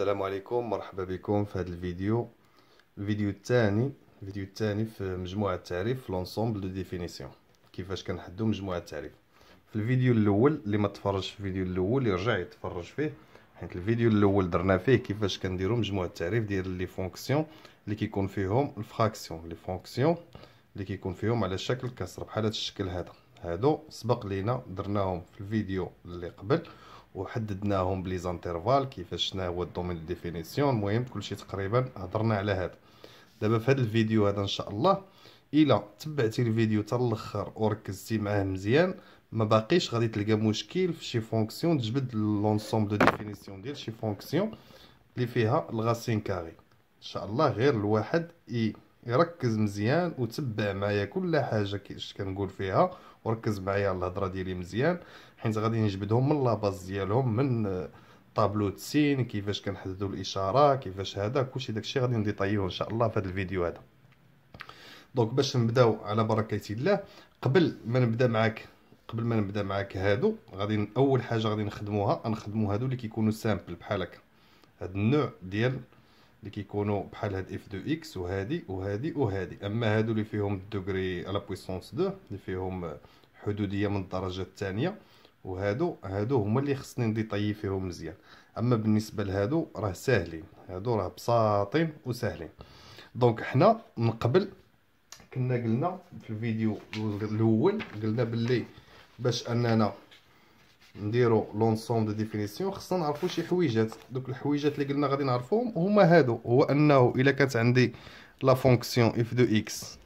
السلام عليكم مرحبا بكم في هذا الفيديو الفيديو الثاني الفيديو الثاني في مجموعه التعريف لونسومبل دو ديفينيسيون كيفاش كنحددوا مجموعه التعريف في الفيديو الاول اللي ما تفرجش في الفيديو الاول يرجع يتفرج فيه حيت الفيديو الاول درنا فيه كيفاش كنديروا مجموعه التعريف ديال لي فونكسيون اللي كيكون فيهم الفراكسيون لي فونكسيون اللي كيكون فيهم على شكل كسر بحال هذا الشكل هذا هادو سبق لينا درناهم في الفيديو اللي قبل وحددناهم بلي زانترفال كيفاش شنا هو الدومين ديفينيسيون المهم كلشي تقريبا هضرنا على هذا دابا في هذا الفيديو هذا ان شاء الله الا تبعتي الفيديو حتى الاخر وركزتي معاه مزيان ما باقيش غادي تلقى مشكل في شي فونكسيون تجبد لونسومبل دو ديفينيسيون ديال شي فونكسيون اللي فيها الغاسين كاري ان شاء الله غير الواحد يركز مزيان وتبع معايا كل حاجه كيش كنقول فيها وركز معايا على الهضره ديالي مزيان حيت غادي نجبدهم من لاباز ديالهم من طابلو السين كيفاش كنحددوا الاشاره كيفاش هذا كلشي داكشي غادي نديطايوه ان شاء الله في هذا الفيديو هذا دونك باش نبداو على بركه الله قبل ما نبدا معاك قبل ما نبدا معاك هادو غادي اول حاجه غادي نخدموها نخدموا هادو اللي كيكونوا سامبل بحال هكا هاد النوع ديال اللي كيكونوا بحال هاد اف دو اكس وهادي وهادي وهادي اما هادو اللي فيهم الدوغري على بويسونس 2 اللي فيهم حدوديه من الدرجه الثانيه وهادو هادو هما اللي خصني نديطي فيهم مزيان اما بالنسبه لهادو راه ساهلين هادو راه بساطين وساهلين دونك حنا من قبل كنا قلنا في الفيديو الاول قلنا باللي باش اننا نديرو لونسوم دو ديفينيسيون خصنا نعرفو شي حويجات دوك الحويجات اللي قلنا غادي نعرفوهم هما هادو هو انه الا كانت عندي لا فونكسيون اف دو اكس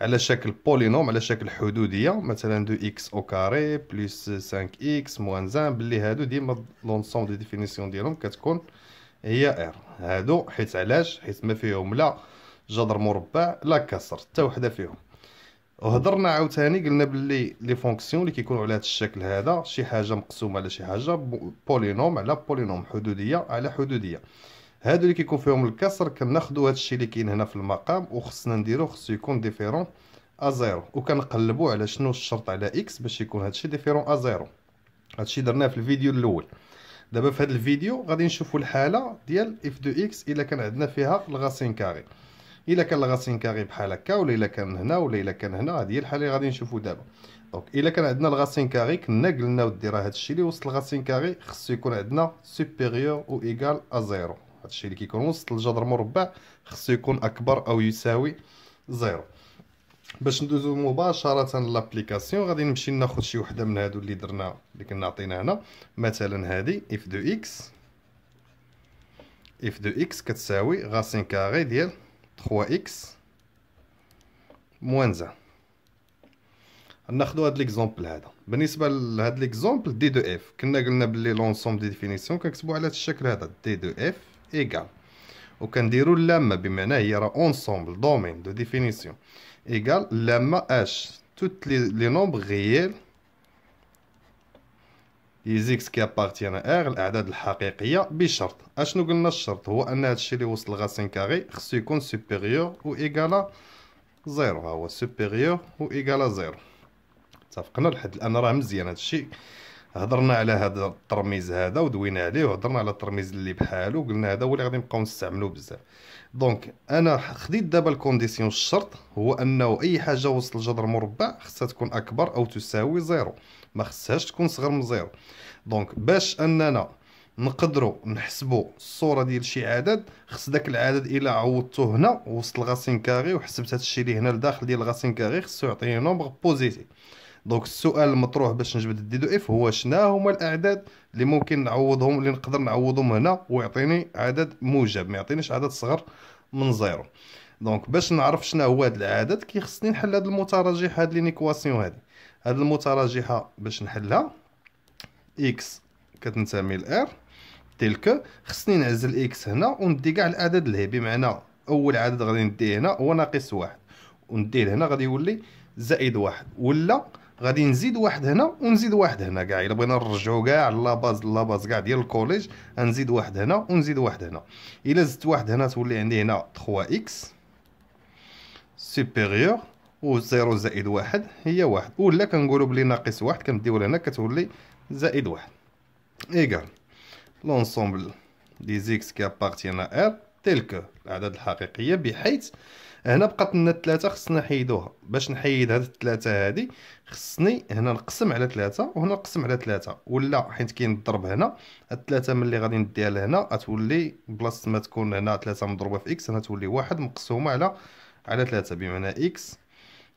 على شكل بولينوم على شكل حدوديه مثلا دو اكس او كاري بلس 5 اكس موان زان بلي هادو ديما لونسوم دو ديفينيسيون ديالهم كتكون هي ار هادو حيت علاش حيت ما فيهم لا جذر مربع لا كسر حتى وحده فيهم وهضرنا عاوتاني قلنا باللي لي فونكسيون اللي كيكونوا على هذا الشكل هذا شي حاجه مقسومه على شي حاجه بولينوم على بولينوم حدوديه على حدوديه هادو اللي كيكون فيهم الكسر كناخذوا هذا الشيء اللي كاين هنا في المقام وخصنا نديرو خصو يكون ديفيرون ا زيرو وكنقلبوا على شنو الشرط على اكس باش يكون هذا الشيء ديفيرون ا زيرو هذا الشيء درناه في الفيديو الاول دابا في هذا الفيديو غادي نشوفوا الحاله ديال اف دو اكس الا كان عندنا فيها الغاسين كاري الا كان الغاسين كاري بحال هكا ولا الا كان هنا ولا الا كان هنا هذه هي الحاله اللي غادي نشوفوا دابا دونك الا كان عندنا الغاسين كاري كنا قلنا ودي راه الشيء اللي وسط الغاسين كاري خصو يكون عندنا سوبيريور او ايغال ا زيرو الشيء اللي كيكون وسط الجذر مربع خصو يكون اكبر او يساوي زيرو باش ندوزو مباشره لابليكاسيون غادي نمشي ناخد شي وحده من هادو اللي درنا اللي كنا عطينا هنا مثلا هادي اف دو اكس اف دو اكس كتساوي غاسين كاري ديال 3x موان زان ناخذوا هاد ليكزومبل هذا بالنسبه لهاد ليكزومبل دي دو اف كنا قلنا بلي لونسوم دي ديفينيسيون كنكتبوا على هاد الشكل هذا دي دو اف ايكال وكنديروا اللامه بمعنى هي راه اونسومبل دومين دو ديفينيسيون ايكال اللامه اش توت لي نومبر غيال إيز ايزيكس كيابارتيان ار الاعداد الحقيقيه بشرط اشنو قلنا الشرط هو ان هذا الشيء اللي وصل لغاسين كاري خصو يكون سوبيريور أو ايكالا زيرو ها هو سوبيريور و ايكالا زيرو اتفقنا لحد الان راه مزيان هذا الشيء هضرنا على هذا الترميز هذا ودوينا عليه وهضرنا على الترميز اللي بحاله وقلنا هذا هو اللي غادي نبقاو نستعملوه بزاف دونك انا خديت دابا الكونديسيون الشرط هو انه اي حاجه وسط الجذر مربع خصها تكون اكبر او تساوي زيرو ما خصهاش تكون صغر من زيرو دونك باش اننا نقدروا نحسبوا الصوره ديال شي عدد خص داك العدد الى عوضته هنا وسط الغاسين كاري وحسبت هذا الشيء اللي هنا لداخل ديال الغاسين كاري خصو يعطيني نومبر بوزيتيف دونك السؤال المطروح باش نجبد الدي دو اف هو شنا هما الاعداد اللي ممكن نعوضهم اللي نقدر نعوضهم هنا ويعطيني عدد موجب ما يعطينيش عدد صغر من زيرو دونك باش نعرف شنا هو هذا العدد كيخصني نحل هاد المترجح هاد لينيكواسيون هذه هذه المترجحه باش نحلها اكس كتنتمي لار تلك خصني نعزل اكس هنا وندي كاع الاعداد اللي بمعنى اول عدد غادي نديه هنا هو ناقص واحد ونديه هنا غادي يولي زائد واحد ولا غادي نزيد واحد هنا ونزيد واحد هنا كاع الا بغينا نرجعو كاع لاباز لاباز كاع ديال الكوليج غنزيد واحد هنا ونزيد واحد هنا الا زدت واحد هنا تولي عندي هنا 3 اكس سوبيريور و زيرو زائد واحد هي واحد ولا كنقولو بلي ناقص واحد كنديو لهنا كتولي زائد واحد ايكال لونسومبل دي زيكس كي ابارتينا ار تلك الأعداد الحقيقية بحيث هنا بقات لنا ثلاثه خصنا نحيدوها باش نحيد هاد الثلاثه هادي خصني هنا نقسم على ثلاثه وهنا نقسم على ثلاثه ولا حيت كاين الضرب هنا الثلاثه ملي غادي نديها لهنا غتولي بلاصه ما تكون هنا ثلاثه مضروبه في اكس هنا تولي واحد مقسومه على على ثلاثه بمعنى اكس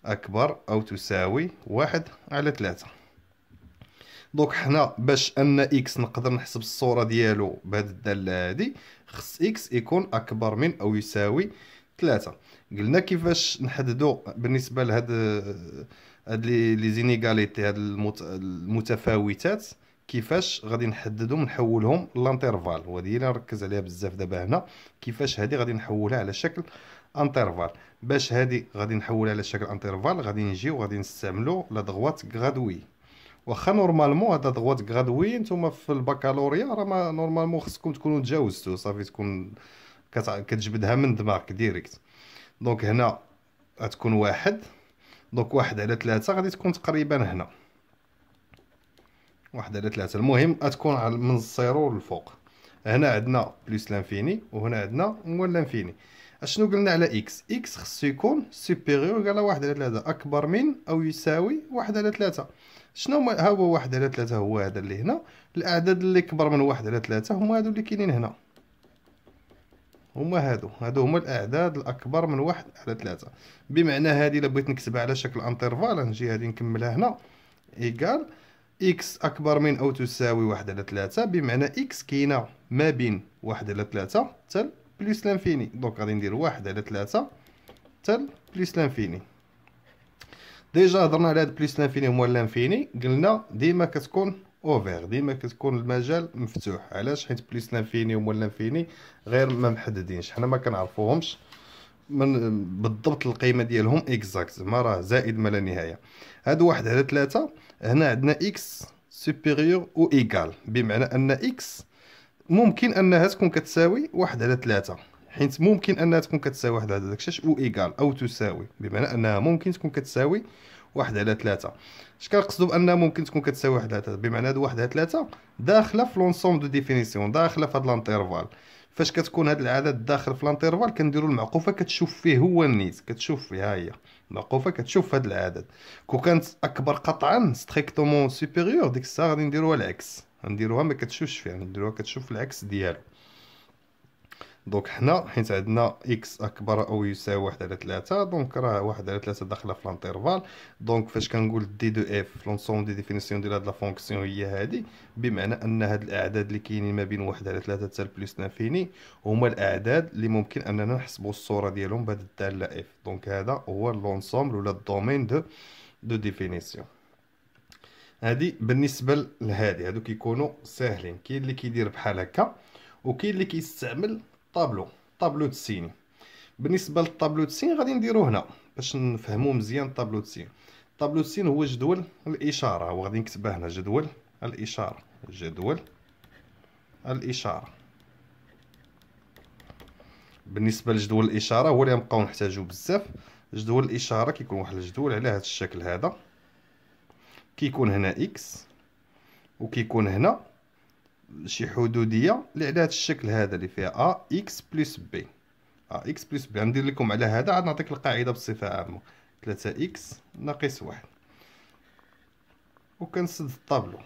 اكبر او تساوي واحد على ثلاثة دونك حنا باش ان اكس نقدر نحسب الصوره ديالو بهاد الداله هادي خص اكس يكون اكبر من او يساوي ثلاثة قلنا كيفاش نحددوا بالنسبه لهاد هاد لي زينيغاليتي هاد المت... المتفاوتات كيفاش غادي نحددهم نحولهم لانترفال وهذه اللي نركز عليها بزاف دابا هنا كيفاش هادي غادي نحولها على شكل انترفال باش هادي غادي نحولها على شكل انترفال غادي نجيو غادي نستعملو لا دغوات غادوي واخا نورمالمون هاد دغوات غادوي نتوما في البكالوريا راه ما نورمالمون خصكم تكونوا تجاوزتو صافي تكون كتجبدها من دماغك ديريكت دونك هنا غتكون واحد دونك واحد على ثلاثة غادي تكون تقريبا هنا واحد على ثلاثة المهم غتكون من الصيرو للفوق هنا عندنا بلس لانفيني وهنا عندنا موال لانفيني اشنو قلنا على اكس اكس خصو يكون سوبيريور على واحد على ثلاثة اكبر من او يساوي واحد على ثلاثة شنو ها هو واحد على ثلاثة هو هذا اللي هنا الاعداد اللي كبر من واحد على ثلاثة هما هادو اللي كاينين هنا هما هادو هادو هما الاعداد الاكبر من واحد على ثلاثة بمعنى هذه الا بغيت نكتبها على شكل انترفال نجي هذه نكملها هنا ايكال اكس اكبر من او تساوي واحد على ثلاثة بمعنى اكس كاينه ما بين واحد على ثلاثة تال بليس لانفيني دونك غادي ندير واحد على ثلاثة تال بليس لانفيني ديجا هضرنا على هاد بليس لانفيني هما لانفيني قلنا ديما كتكون اوفير ديما كتكون المجال مفتوح علاش حيت بليس لانفيني ومول لانفيني غير ما محددينش حنا ما كنعرفوهمش من بالضبط القيمه ديالهم اكزاكت زعما راه زائد ما لا نهايه هاد واحد على ثلاثة هنا عندنا اكس سوبيريور او ايكال بمعنى ان اكس ممكن انها تكون كتساوي واحد على ثلاثة حيت ممكن انها تكون كتساوي واحد على داكشي او ايكال او تساوي بمعنى انها ممكن تكون كتساوي واحد على ثلاثة اش كنقصدو بان ممكن تكون كتساوي واحد على ثلاثة بمعنى هاد واحد على ثلاثة داخلة في لونسوم دو ديفينيسيون داخلة في هاد لانتيرفال فاش كتكون هاد العدد داخل في لانتيرفال كنديرو المعقوفة كتشوف فيه هو النيت كتشوف فيه هاهي هي المعقوفة كتشوف هاد العدد كو كانت اكبر قطعا ستريكتومون سوبيريور ديك الساعة غادي نديروها العكس غنديروها ما كتشوفش فيها نديروها كتشوف العكس ديالو دونك حنا حيت عندنا اكس اكبر او يساوي واحد على ثلاثة دونك راه واحد على ثلاثة داخله في لانترفال دونك فاش كنقول دي دو اف لونسوم دي ديفينيسيون ديال هاد لا فونكسيون هي هادي بمعنى ان هاد الاعداد اللي كاينين ما بين واحد على ثلاثة حتى بلس انفيني هما الاعداد اللي ممكن اننا نحسبوا الصوره ديالهم بهاد الداله اف دونك هذا هو لونسومبل ولا الدومين دو دو ديفينيسيون هادي بالنسبه لهادي هادو كيكونوا ساهلين كاين اللي كيدير بحال هكا وكاين اللي كيستعمل طابلو طابلو د بالنسبه للطابلو تسين السين غادي نديرو هنا باش نفهمو مزيان طابلو تسين السين تسين السين هو جدول الاشاره غادي نكتبه هنا جدول الاشاره جدول الاشاره بالنسبه لجدول الاشاره هو اللي غنبقاو نحتاجو بزاف جدول الاشاره كيكون واحد الجدول على هذا الشكل هذا كيكون هنا اكس وكيكون هنا شي حدوديه اللي على هذا الشكل هذا اللي فيها ا اكس بلس بي ا اكس بلس بي غندير لكم على هذا عاد نعطيك القاعده بصفه عامه 3 اكس ناقص واحد وكنسد الطابلو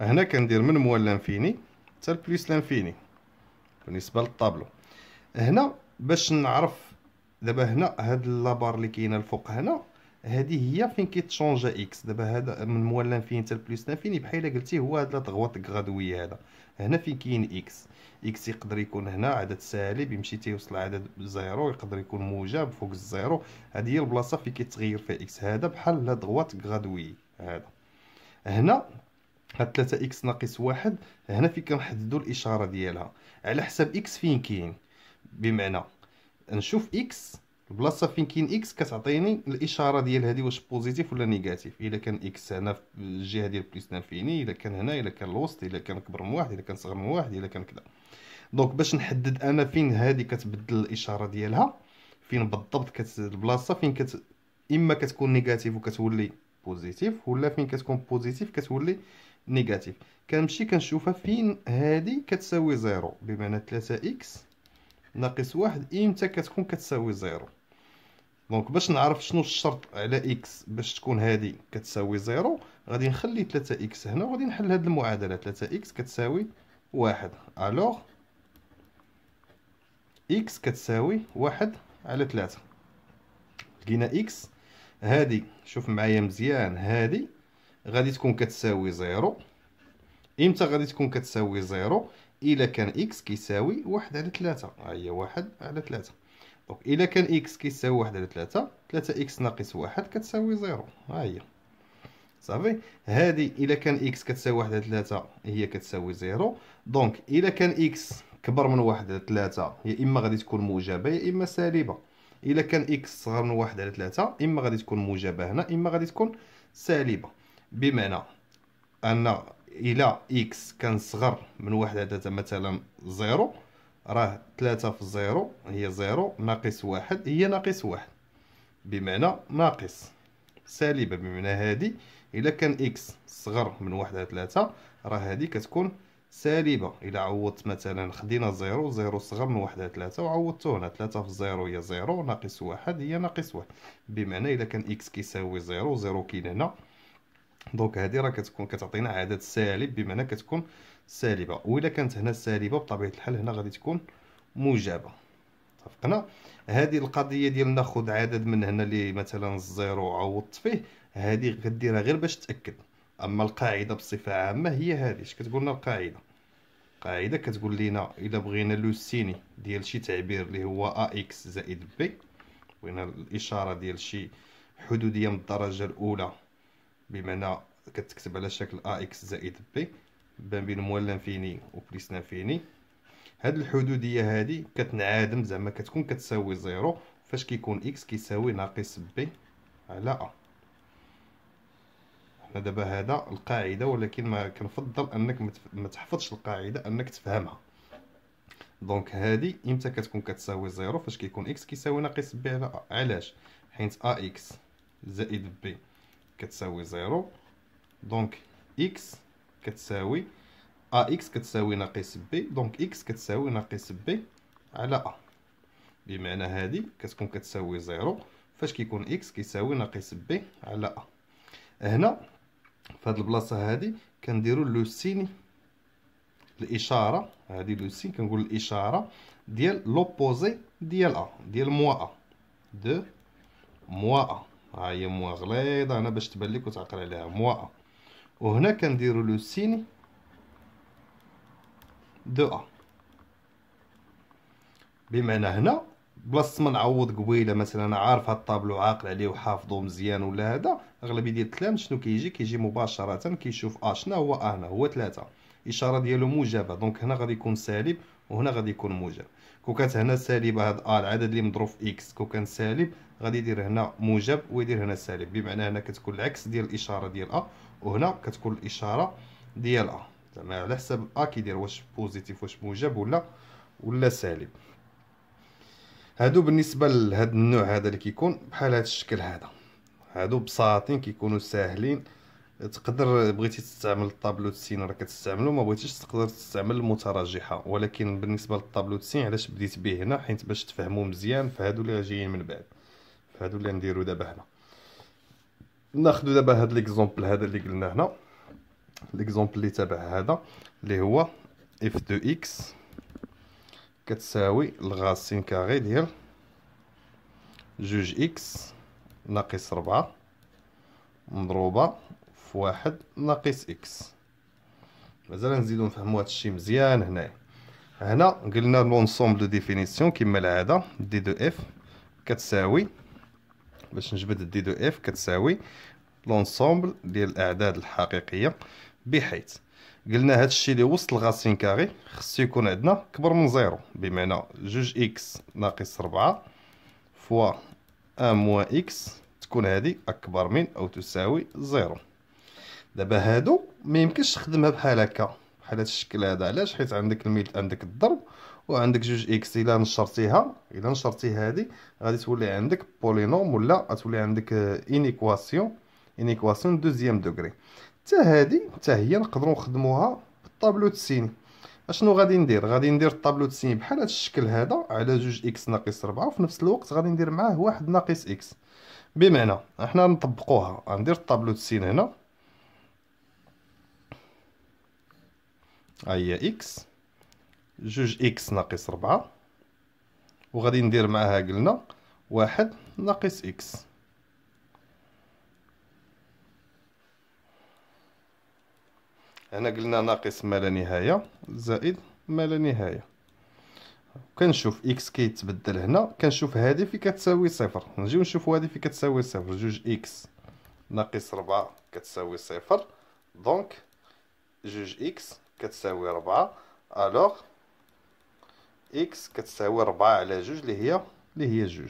هنا كندير من موال لانفيني حتى بلس لانفيني بالنسبه للطابلو هنا باش نعرف دابا هنا هاد لابار اللي كاينه الفوق هنا هذه هي فين كيتشونجا اكس دابا هذا من موال فين حتى البلس بحال قلتي هو هاد لاطغوات غادوي هذا هنا فين كاين اكس اكس يقدر يكون هنا عدد سالب يمشي تيوصل عدد زيرو يقدر يكون موجب فوق الزيرو هذه هي البلاصه فين كيتغير فيها اكس هذا بحال لاطغوات غادوي هذا هنا هاد 3 اكس ناقص واحد هنا فين كنحددوا الاشاره ديالها على حساب اكس فين كاين بمعنى نشوف اكس بلاصه فين كاين اكس كتعطيني الاشاره ديال هذه واش بوزيتيف ولا نيجاتيف الا كان اكس هنا في الجهه ديال بليس انفيني الا كان هنا الا كان الوسط الا كان كبر من واحد الا كان صغر من واحد الا كان كذا دونك باش نحدد انا فين هذه كتبدل الاشاره ديالها فين بالضبط كت البلاصه فين كت اما كتكون نيجاتيف وكتولي بوزيتيف ولا فين كتكون بوزيتيف كتولي نيجاتيف كنمشي كنشوفها فين هذه كتساوي زيرو بمعنى 3 اكس ناقص واحد امتى كتكون كتساوي زيرو دونك باش نعرف شنو الشرط على اكس باش تكون هذه كتساوي زيرو غادي نخلي 3 اكس هنا وغادي نحل هذه المعادله 3 اكس كتساوي واحد الوغ اكس كتساوي واحد على 3 لقينا اكس هذه شوف معايا مزيان هذه غادي تكون كتساوي زيرو امتى غادي تكون كتساوي زيرو الا كان اكس كيساوي واحد على 3 ها هي واحد على 3 دونك الا كان اكس كيساوي واحد على ثلاثة ثلاثة اكس ناقص واحد كتساوي زيرو ها هي صافي هذه الا كان اكس كتساوي واحد على ثلاثة هي كتساوي زيرو دونك الا كان اكس كبر من واحد على ثلاثة هي اما غادي تكون موجبة يا اما سالبة الا كان اكس صغر من واحد على ثلاثة اما غادي تكون موجبة هنا اما غادي تكون سالبة بمعنى ان الى اكس كان صغر من واحد على ثلاثة مثلا زيرو راه ثلاثة في زيرو هي زيرو ناقص واحد هي ناقص واحد بمعنى ناقص سالبة بمعنى هادي إلا كان إكس صغر من واحد على ثلاثة راه هادي كتكون سالبة إلا عوضت مثلا خدينا زيرو زيرو صغر من واحد على ثلاثة وعوضتو هنا ثلاثة في زيرو هي زيرو ناقص واحد هي ناقص واحد بمعنى إلا كان إكس كيساوي زيرو زيرو كاين هنا دونك هادي راه كتكون كتعطينا عدد سالب بمعنى كتكون سالبه واذا كانت هنا سالبه بطبيعه الحال هنا غادي تكون موجبه اتفقنا هذه القضيه ديال ناخذ عدد من هنا اللي مثلا الزيرو عوضت فيه هذه غديرها غير باش تاكد اما القاعده بصفه عامه هي هذه اش كتقول لنا القاعده القاعده كتقول لنا اذا بغينا لو سيني ديال شي تعبير اللي هو ا اكس زائد بي بغينا الاشاره ديال شي حدوديه من الدرجه الاولى بمعنى كتكتب على شكل ا اكس زائد بي بين و بليس وبريسنافيني هاد الحدوديه هادي كتنعدم زعما كتكون كتساوي زيرو فاش كيكون اكس كيساوي ناقص بي على ا حنا دابا هذا القاعده ولكن ما كنفضل انك ما تحفظش القاعده انك تفهمها دونك هادي امتى كتكون كتساوي زيرو فاش كيكون اكس كيساوي ناقص بي على ا علاش حيت ا اكس زائد بي كتساوي زيرو دونك اكس كتساوي ا اكس كتساوي ناقص بي دونك اكس كتساوي ناقص بي على ا بمعنى هذه كتكون كتساوي زيرو فاش كيكون اكس كيساوي ناقص بي على ا هنا في هذه البلاصه هذه كنديروا لو سين الاشاره هذه لو سين كنقول الاشاره ديال لوبوزي ديال ا ديال موا ا دو موا ا ها هي موا غليظه هنا باش تبان لك وتعقل عليها موا ا وهنا كنديرو لو سين دو ا بمعنى هنا بلاصه ما نعوض قبيله مثلا انا عارف هاد الطابلو عاقل عليه وحافظه مزيان ولا هذا اغلبيه ديال التلام شنو كيجي كيجي مباشره كيشوف ا آه شنو هو ا آه هنا هو ثلاثة الاشاره ديالو موجبه دونك هنا غادي يكون سالب وهنا غادي يكون موجب كون كانت هنا سالبه هاد ا آه، العدد اللي مضروب في اكس كون كان سالب غادي يدير هنا موجب ويدير هنا سالب بمعنى هنا كتكون العكس ديال الاشاره ديال ا وهنا كتكون الاشاره ديال ا زعما على حساب ا كيدير واش بوزيتيف واش موجب ولا ولا سالب هادو بالنسبه لهاد النوع هذا اللي كيكون بحال هاد الشكل هذا هادو بساطين كيكونوا ساهلين تقدر بغيتي تستعمل الطابلو سين راه كتستعملو ما بغيتيش تقدر تستعمل المتراجحه ولكن بالنسبه للطابلو سين علاش بديت به هنا حيت باش تفهمو مزيان فهادو اللي جايين من بعد فهادو اللي نديرو دابا هنا ناخذ دابا هذا ليكزومبل هذا اللي قلنا هنا ليكزومبل اللي تابع هذا اللي هو اف دو اكس كتساوي الغاسين كاري ديال جوج اكس ناقص ربعة مضروبة في واحد ناقص اكس مازال نزيدو نفهمو هادشي مزيان هنايا هنا قلنا لونسومبل دو ديفينيسيون كما العادة دي دو اف كتساوي باش نجبد دي دو اف كتساوي لونسومبل ديال الاعداد الحقيقيه بحيث قلنا هذا الشيء اللي وسط الغاسين كاري خصو يكون عندنا كبر من زيرو بمعنى جوج اكس ناقص ربعة فوا ا موا اكس تكون هذه اكبر من او تساوي زيرو دابا هادو ما يمكنش تخدمها بحال هكا بحال هذا الشكل هذا علاش حيت عندك الميل عندك الضرب وعندك جوج اكس الا نشرتيها الا نشرتي هذه غادي تولي عندك بولينوم ولا غتولي عندك انيكواسيون آه، انيكواسيون دوزيام دوغري حتى هذه حتى هي نقدروا نخدموها بالطابلو السيني اشنو غادي ندير غادي ندير الطابلو السيني بحال هذا الشكل هذا على جوج اكس ناقص 4 وفي نفس الوقت غادي ندير معاه واحد ناقص اكس بمعنى احنا نطبقوها غندير الطابلو السين هنا هي اكس جوج إكس ناقص ربعة وغادي ندير معها قلنا واحد ناقص إكس هنا قلنا ناقص ما لا نهاية زائد ما لا نهاية كنشوف اكس كيتبدل هنا كنشوف هذه في كتساوي صفر نجيو نشوفو هذه في كتساوي صفر جوج اكس ناقص ربعة كتساوي صفر دونك جوج اكس كتساوي ربعة الوغ اكس كتساوي 4 على جوج اللي هي اللي هي 2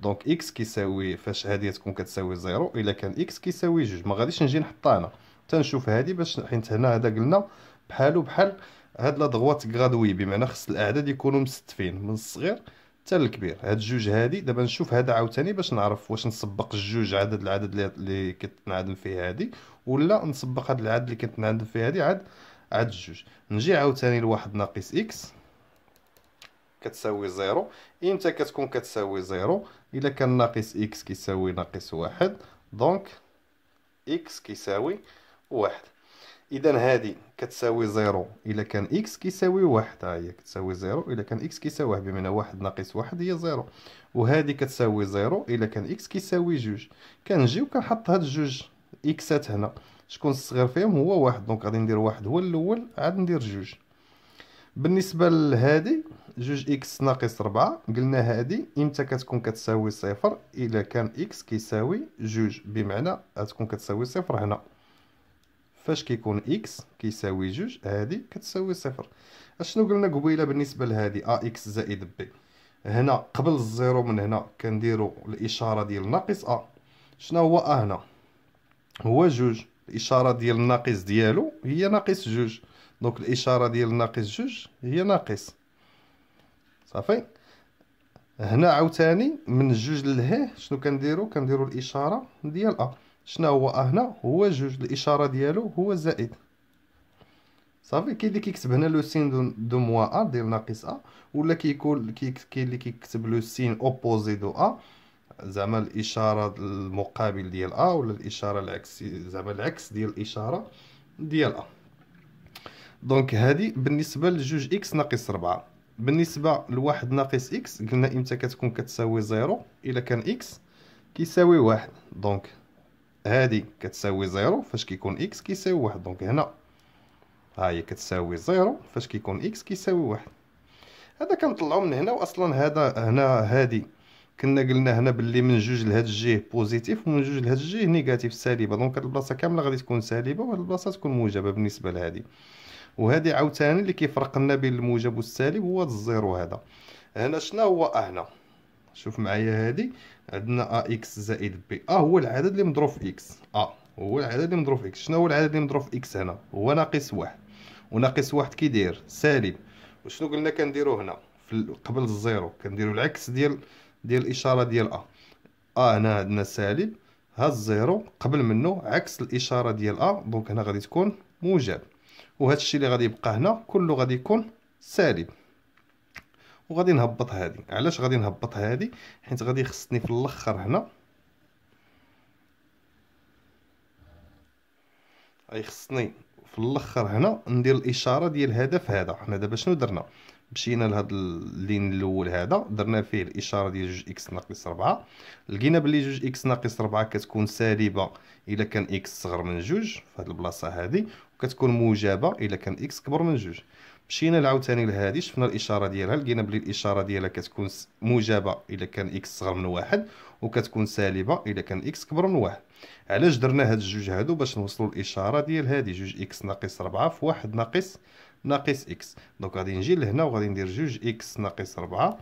دونك اكس كيساوي فاش هذه تكون كتساوي زيرو الا كان اكس كيساوي جوج ما غاديش نجي نحطها هنا تنشوف هذه باش حيت هنا هذا قلنا بحالو بحال هاد لا دغوات غرادوي بمعنى خص الاعداد يكونوا مستفين من الصغير حتى الكبير هاد الجوج هادي دابا نشوف هذا عاوتاني باش نعرف واش نسبق الجوج عدد العدد اللي كتنعدم فيه هادي ولا نسبق هاد العدد اللي كتنعدم فيه هادي عاد عاد الجوج نجي عاوتاني لواحد ناقص اكس كتساوي زيرو امتى كتكون كتساوي زيرو الا كان ناقص اكس كيساوي ناقص واحد دونك اكس كيساوي واحد اذا هذه كتساوي زيرو الا كان اكس كيساوي واحد ها هي كتساوي زيرو الا كان اكس كيساوي واحد بمعنى واحد ناقص واحد هي زيرو وهذه كتساوي زيرو الا كان اكس كيساوي جوج كنجيو كنحط هاد الجوج اكسات هنا شكون الصغير فيهم هو واحد دونك غادي ندير واحد هو الاول عاد ندير جوج بالنسبه لهادي جوج اكس ناقص ربعة قلنا هادي امتى كتكون كتساوي صفر الا كان اكس كيساوي جوج بمعنى غتكون كتساوي صفر هنا فاش كيكون اكس كيساوي جوج هادي كتساوي صفر اشنو قلنا قبيله بالنسبه لهادي ا آه، اكس زائد بي هنا قبل الزيرو من هنا كنديرو الاشاره ديال ناقص ا شنو هو ا هنا هو جوج الاشاره ديال الناقص ديالو هي ناقص جوج دونك الاشاره ديال ناقص جوج هي ناقص صافي هنا عاوتاني من جوج لله شنو كنديرو كنديرو الاشاره ديال ا شنو هو ا هنا هو جوج الاشاره ديالو هو زائد صافي كاين اللي كيكتب هنا لو سين دو موا ا ديال ناقص ا ولا كيكون كاين اللي كيكتب لو سين اوبوزي دو ا زعما الاشاره المقابل ديال ا ولا الاشاره العكس زعما العكس ديال الاشاره ديال ا دونك هذه بالنسبه لجوج اكس ناقص 4 بالنسبه لواحد ناقص اكس قلنا امتى كتكون كتساوي زيرو الا كان اكس كيساوي واحد دونك هذه كتساوي زيرو فاش كيكون اكس كيساوي واحد دونك هنا ها هي كتساوي زيرو فاش كيكون اكس كيساوي واحد هذا كنطلعو من هنا واصلا هذا هنا هادي كنا قلنا هنا باللي من جوج لهاد الجهه بوزيتيف ومن جوج لهاد الجهه نيجاتيف سالبه دونك هاد البلاصه كامله غادي تكون سالبه وهاد البلاصه تكون موجبه بالنسبه لهادي وهذه عاوتاني اللي كيفرق لنا بين الموجب والسالب هو الزيرو هذا هنا شنو هو هنا شوف معايا هذه عندنا ا اكس زائد بي ا هو العدد اللي مضروب في اكس ا هو العدد اللي مضروب في اكس شنو هو العدد اللي مضروب في اكس هنا هو ناقص واحد وناقص واحد كيداير سالب وشنو قلنا كنديرو هنا في قبل الزيرو كنديرو العكس ديال ديال الاشاره ديال ا ا هنا عندنا سالب ها الزيرو قبل منه عكس الاشاره ديال ا دونك هنا غادي تكون موجب وهذا الشيء اللي غادي يبقى هنا كله غادي يكون سالب وغادي نهبط هذه علاش غادي نهبط هذه حيت غادي خصني في الاخر هنا اي خصني في الاخر هنا ندير الاشاره ديال الهدف هذا حنا دابا شنو درنا مشينا لهاد اللين الاول هذا درنا فيه الاشاره ديال جوج اكس ناقص 4 لقينا بلي جوج اكس ناقص 4 كتكون سالبه الا كان اكس صغر من جوج في هاد البلاصه هذه كتكون موجبه الا كان اكس كبر من جوج مشينا عاوتاني لهادي شفنا الاشاره ديالها لقينا بلي الاشاره ديالها كتكون موجبه الا كان اكس صغر من واحد وكتكون سالبه الا كان اكس كبر من واحد علاش درنا هاد الجوج هادو باش نوصلوا الاشاره ديال هادي جوج اكس ناقص 4 في واحد ناقص ناقص اكس دونك غادي نجي لهنا وغادي ندير جوج اكس ناقص 4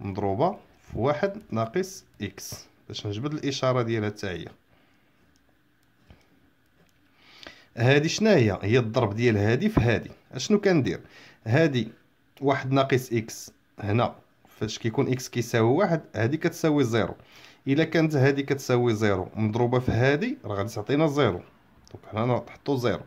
مضروبه في واحد ناقص اكس باش نجبد الاشاره ديالها حتى هي هادي شنا هي هي الضرب ديال هادي في هادي اشنو كندير هادي واحد ناقص اكس هنا فاش كيكون اكس كيساوي واحد هادي كتساوي زيرو الا كانت هادي كتساوي زيرو مضروبه في هادي راه غادي تعطينا زيرو دونك هنا نحطو زيرو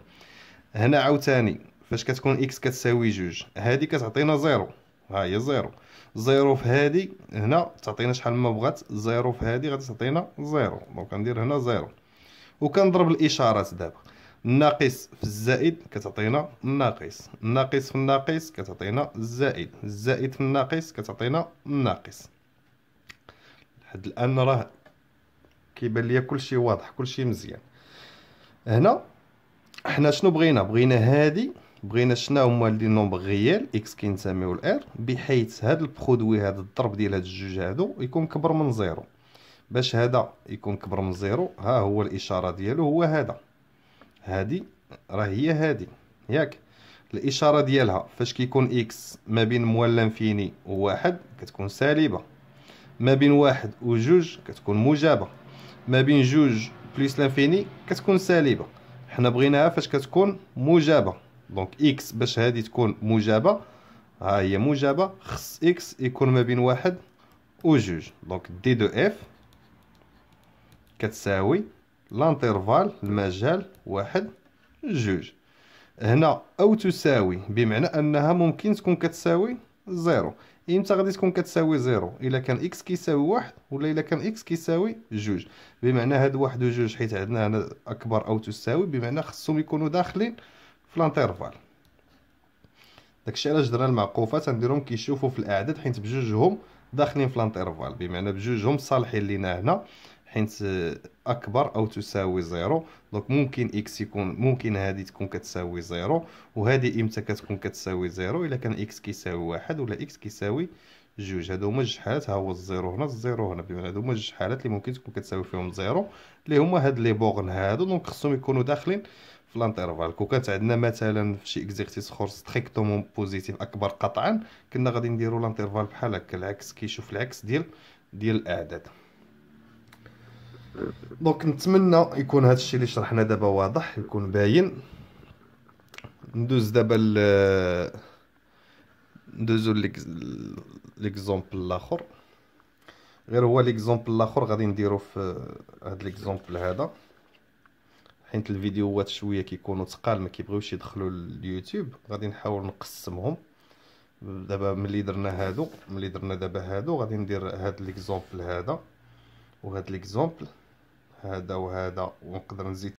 هنا عاوتاني فاش كتكون اكس كتساوي جوج هادي كتعطينا زيرو ها هي زيرو زيرو في هادي هنا تعطينا شحال ما بغات زيرو في هادي غادي تعطينا زيرو دونك ندير هنا زيرو وكنضرب الاشارات دابا ناقص في الزائد كتعطينا الناقص الناقص في الناقص كتعطينا الزائد الزائد في الناقص كتعطينا الناقص لحد الان راه كيبان ليا كلشي واضح كلشي مزيان هنا حنا شنو بغينا بغينا هادي بغينا شنو هما لي نومبر غيال اكس كينساميو الار بحيث هاد البرودوي هاد الضرب ديال هاد الجوج هادو يكون كبر من زيرو باش هذا يكون كبر من زيرو ها هو الاشاره ديالو هو هذا هادي راه هي هادي ياك الاشاره ديالها فاش كيكون اكس ما بين مولى و وواحد كتكون سالبه ما بين واحد وجوج كتكون موجبه ما بين جوج بليس لانفيني كتكون سالبه حنا بغيناها فاش كتكون موجبه دونك اكس باش هادي تكون موجبه ها هي موجبه خص اكس يكون ما بين واحد وجوج دونك دي دو اف كتساوي لانترفال المجال واحد جوج هنا او تساوي بمعنى انها ممكن تكون كتساوي زيرو امتى غادي تكون كتساوي زيرو الا كان اكس كيساوي واحد ولا الا كان اكس كيساوي جوج بمعنى هاد واحد وجوج حيت عندنا هنا اكبر او تساوي بمعنى خصهم يكونوا داخلين في لانترفال داكشي علاش درنا المعقوفه تنديرهم كيشوفوا في الاعداد حيت بجوجهم داخلين في لانترفال بمعنى بجوجهم صالحين لينا هنا حيت اكبر او تساوي زيرو دونك ممكن اكس يكون ممكن هذه تكون كتساوي زيرو وهذه امتى كتكون كتساوي زيرو الا كان اكس كيساوي واحد ولا اكس كيساوي جوج هادو هما جوج حالات ها هو الزيرو هنا الزيرو هنا بمعنى هادو هما حالات اللي ممكن تكون كتساوي فيهم زيرو اللي هما هاد لي بوغن هادو دونك خصهم يكونوا داخلين في لانترفال كون كانت عندنا مثلا في شي اكزيرسيس اخر ستريكتومون بوزيتيف اكبر قطعا كنا غادي نديرو لانترفال بحال هكا العكس كيشوف العكس ديال ديال الاعداد دونك نتمنى يكون هذا الشيء اللي شرحنا دابا واضح يكون باين ندوز دابا ل ندوزو ليكزومبل الاخر غير هو ليكزومبل الاخر غادي نديرو في هذا ليكزومبل هذا حيت الفيديوهات شويه كيكونوا تقال ما كيبغيوش يدخلوا اليوتيوب غادي نحاول نقسمهم دابا ملي درنا هادو ملي درنا دابا هادو غادي ندير هاد ليكزومبل هذا وهاد ليكزومبل هذا وهذا ونقدر نزيد